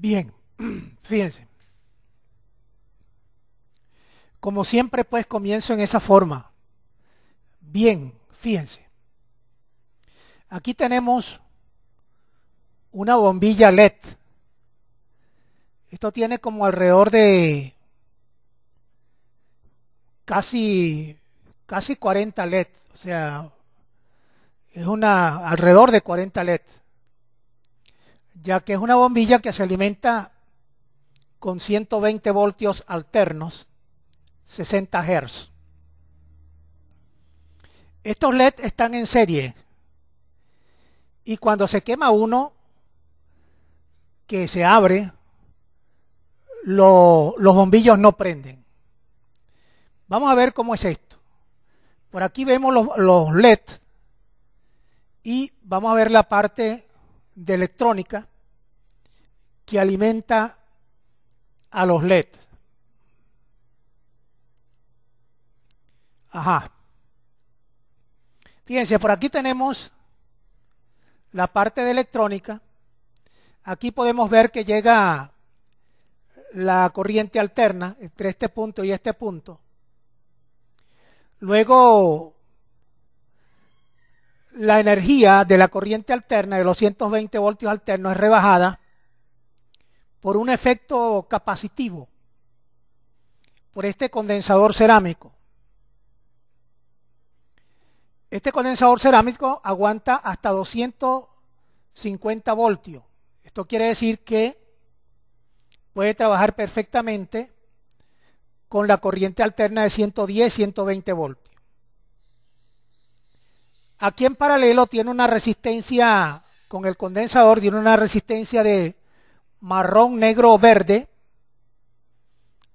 Bien, fíjense. Como siempre, pues comienzo en esa forma. Bien, fíjense. Aquí tenemos una bombilla LED. Esto tiene como alrededor de casi casi 40 LED, o sea, es una alrededor de 40 LED ya que es una bombilla que se alimenta con 120 voltios alternos, 60 Hz. Estos LED están en serie y cuando se quema uno que se abre, los bombillos no prenden. Vamos a ver cómo es esto. Por aquí vemos los, los LED y vamos a ver la parte de electrónica que alimenta a los LED. Ajá. Fíjense, por aquí tenemos la parte de electrónica. Aquí podemos ver que llega la corriente alterna entre este punto y este punto. Luego, la energía de la corriente alterna, de los 120 voltios alternos, es rebajada por un efecto capacitivo, por este condensador cerámico. Este condensador cerámico aguanta hasta 250 voltios. Esto quiere decir que puede trabajar perfectamente con la corriente alterna de 110, 120 voltios. Aquí en paralelo tiene una resistencia, con el condensador tiene una resistencia de marrón, negro o verde,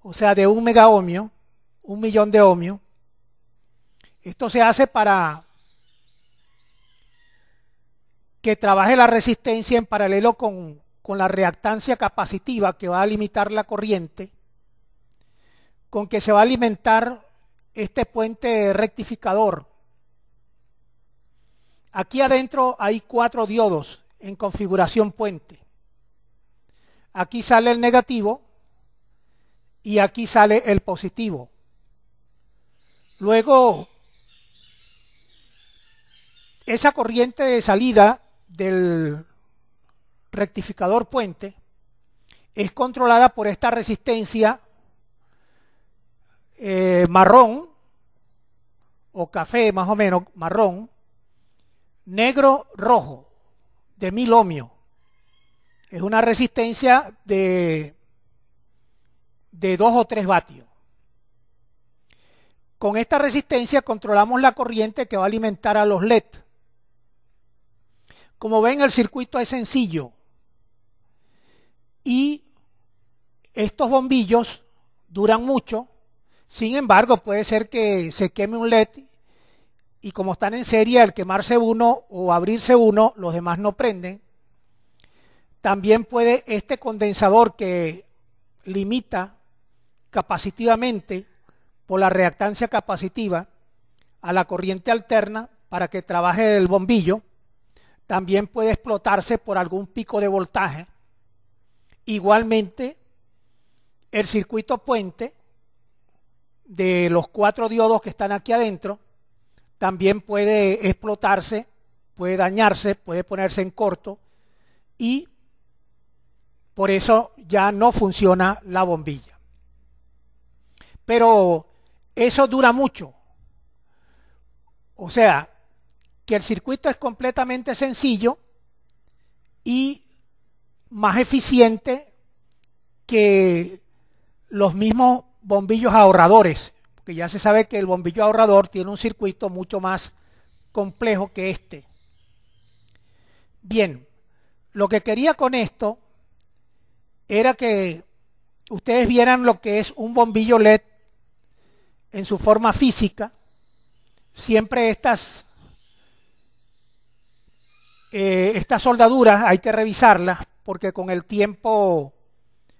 o sea, de un ohmio, un millón de ohmio. Esto se hace para que trabaje la resistencia en paralelo con, con la reactancia capacitiva que va a limitar la corriente, con que se va a alimentar este puente rectificador. Aquí adentro hay cuatro diodos en configuración puente. Aquí sale el negativo y aquí sale el positivo. Luego, esa corriente de salida del rectificador puente es controlada por esta resistencia eh, marrón o café más o menos marrón negro rojo de mil ohmios es una resistencia de, de 2 o 3 vatios. Con esta resistencia controlamos la corriente que va a alimentar a los LED. Como ven, el circuito es sencillo. Y estos bombillos duran mucho. Sin embargo, puede ser que se queme un LED y como están en serie, al quemarse uno o abrirse uno, los demás no prenden. También puede este condensador que limita capacitivamente por la reactancia capacitiva a la corriente alterna para que trabaje el bombillo, también puede explotarse por algún pico de voltaje. Igualmente, el circuito puente de los cuatro diodos que están aquí adentro también puede explotarse, puede dañarse, puede ponerse en corto y por eso ya no funciona la bombilla. Pero eso dura mucho. O sea, que el circuito es completamente sencillo y más eficiente que los mismos bombillos ahorradores, porque ya se sabe que el bombillo ahorrador tiene un circuito mucho más complejo que este. Bien, lo que quería con esto era que ustedes vieran lo que es un bombillo LED en su forma física. Siempre estas, eh, estas soldaduras hay que revisarlas porque con el tiempo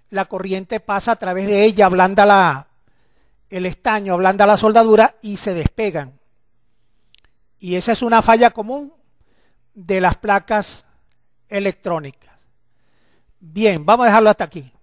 la corriente pasa a través de ella, ablanda la, el estaño, ablanda la soldadura y se despegan. Y esa es una falla común de las placas electrónicas. Bien, vamos a dejarlo hasta aquí.